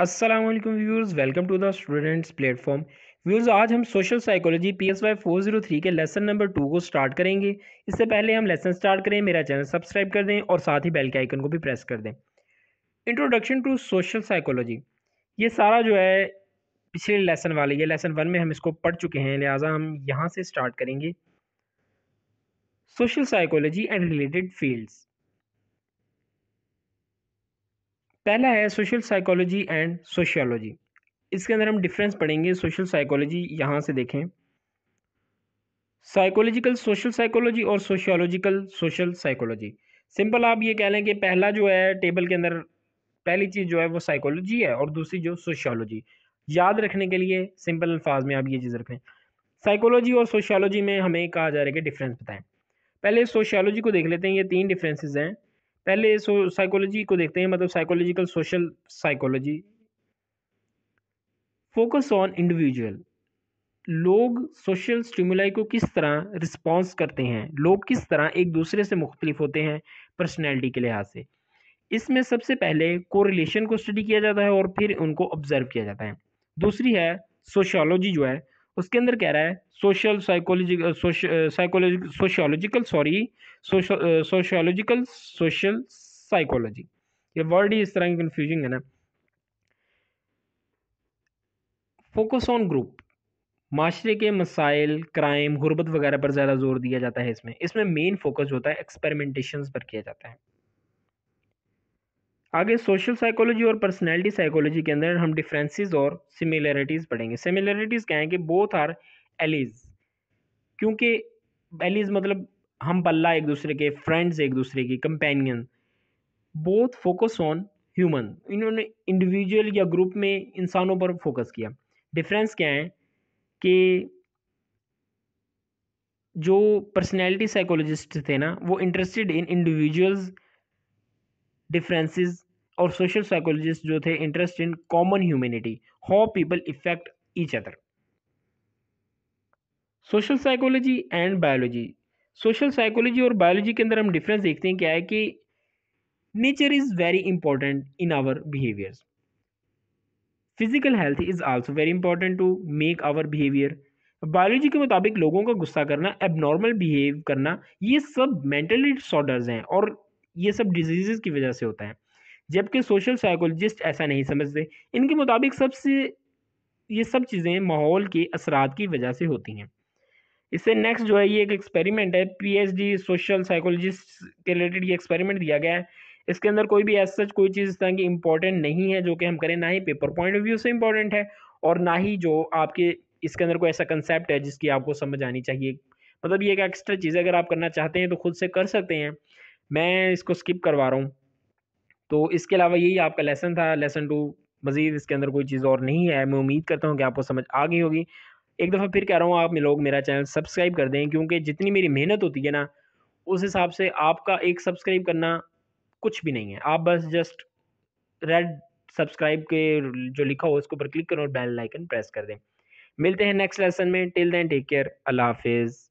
Aslam viewers welcome to the students platform viewers आज हम social psychology P S Y four zero three के lesson number two को start करेंगे इससे पहले हम लेसन स्टार्ट करें मेरा चैनल सब्सक्राइब कर दें और साथ ही बेल के आइकन को भी प्रेस कर दें इंट्रोडक्शन टू सोशल साइकोलॉजी ये सारा जो है पिछले लेसन वाले ये लेसन वन में हम इसको पढ़ चुके हैं लिहाजा हम यहाँ से स्टार्ट करेंगे social psychology and related fields पहला है सोशल साइकोलॉजी एंड सोशियोलॉजी इसके अंदर हम डिफरेंस पढ़ेंगे सोशल साइकोलॉजी यहाँ से देखें साइकोलॉजिकल सोशल साइकोलॉजी और सोशियोलॉजिकल सोशल साइकोलॉजी सिंपल आप ये कह लें कि पहला जो है टेबल के अंदर पहली चीज़ जो है वो साइकोलॉजी है और दूसरी जो सोशियोलॉजी याद रखने के लिए सिंपल अल्फाज में आप ये चीज़ रखें साइकोलॉजी और सोशियोलॉजी में हमें कहा जा रहा है कि डिफरेंस बताएं पहले सोशियोलॉजी को देख लेते हैं ये तीन डिफरेंसेस हैं पहले साइकोलॉजी को देखते हैं मतलब psychological social psychology focus on individual लोग सोशल स्टिमुलाई को किस तरह रिस्पॉन्स करते हैं लोग किस तरह एक दूसरे से मुख्तलिफ होते हैं पर्सनैलिटी के लिहाज से इसमें सबसे पहले कोरिलेशन को स्टडी किया जाता है और फिर उनको ऑब्ज़र्व किया जाता है दूसरी है सोशोलॉजी जो है उसके अंदर कह रहा है social psychological sociological sorry sociological social psychology ये वर्ड ही इस तरह की कंफ्यूजिंग है ना फोकस ऑन ग्रुप माशरे के मसाइल क्राइम गुर्बत वगैरह पर ज़्यादा जोर दिया जाता है इसमें इसमें मेन फोकस होता है एक्सपेरिमेंटेशन पर किया जाता है आगे सोशल साइकोलॉजी और पर्सनैलिटी साइकोलॉजी के अंदर हम डिफ्रेंसिस और सिमिलरिटीज़ पढ़ेंगे सिमिलरिटीज़ क्या हैं कि बोथ आर एलीज क्योंकि एलीज मतलब हम पल्ला एक दूसरे के फ्रेंड्स एक दूसरे की companion both focus on human इन्होंने इंडिविजुअल या ग्रुप में इंसानों पर फोकस किया डिफरेंस क्या है कि जो पर्सनैलिटी साइकोलॉजिस्ट थे ना वो इंटरेस्टेड इन इंडिविजुअल्स डिफरेंसेस और सोशल साइकोलॉजिस्ट जो थे interest in common humanity how people effect each other social psychology and biology social psychology और बायोलॉजी के अंदर हम डिफरेंस देखते हैं क्या है कि nature is very important in our behaviours physical health is also very important to make our behaviour biology के मुताबिक लोगों का गुस्सा करना एबनॉर्मल बिहेव करना ये सब मेंटली डिसऑर्डर्स हैं और ये सब डिजीज़ की वजह से होता है जबकि सोशल साइकोलॉजिस्ट ऐसा नहीं समझते इनके मुताबिक सबसे ये सब चीज़ें माहौल के असरात की वजह से होती हैं इससे नेक्स्ट जो है ये एक एक्सपेरिमेंट है पीएचडी सोशल साइकोलॉजिस्ट के रिलेटेड ये एक्सपेरिमेंट दिया गया है इसके अंदर कोई भी एज सच कोई चीज़ इस तरह की इंपॉर्टेंट नहीं है जो कि हम करें ना ही पेपर पॉइंट ऑफ व्यू से इंपॉर्टेंट है और ना ही जो आपके इसके अंदर कोई ऐसा कंसेप्ट है जिसकी आपको समझ आनी चाहिए मतलब ये एक एक्स्ट्रा चीज़ है अगर आप करना चाहते हैं तो खुद से कर सकते हैं मैं इसको स्किप करवा रहा हूँ तो इसके अलावा यही आपका लेसन था लेसन टू मज़ीद इसके अंदर कोई चीज़ और नहीं है मैं उम्मीद करता हूँ कि आपको समझ आ गई होगी एक दफ़ा फिर कह रहा हूँ आप लोग मेरा चैनल सब्सक्राइब कर दें क्योंकि जितनी मेरी मेहनत होती है ना उस हिसाब से आपका एक सब्सक्राइब करना कुछ भी नहीं है आप बस जस्ट रेड सब्सक्राइब के जो लिखा हो उसके ऊपर क्लिक करें और बेल आइकन प्रेस कर दें मिलते हैं नेक्स्ट लेसन में टिल देन टेक केयर अल्लाह हाफिज़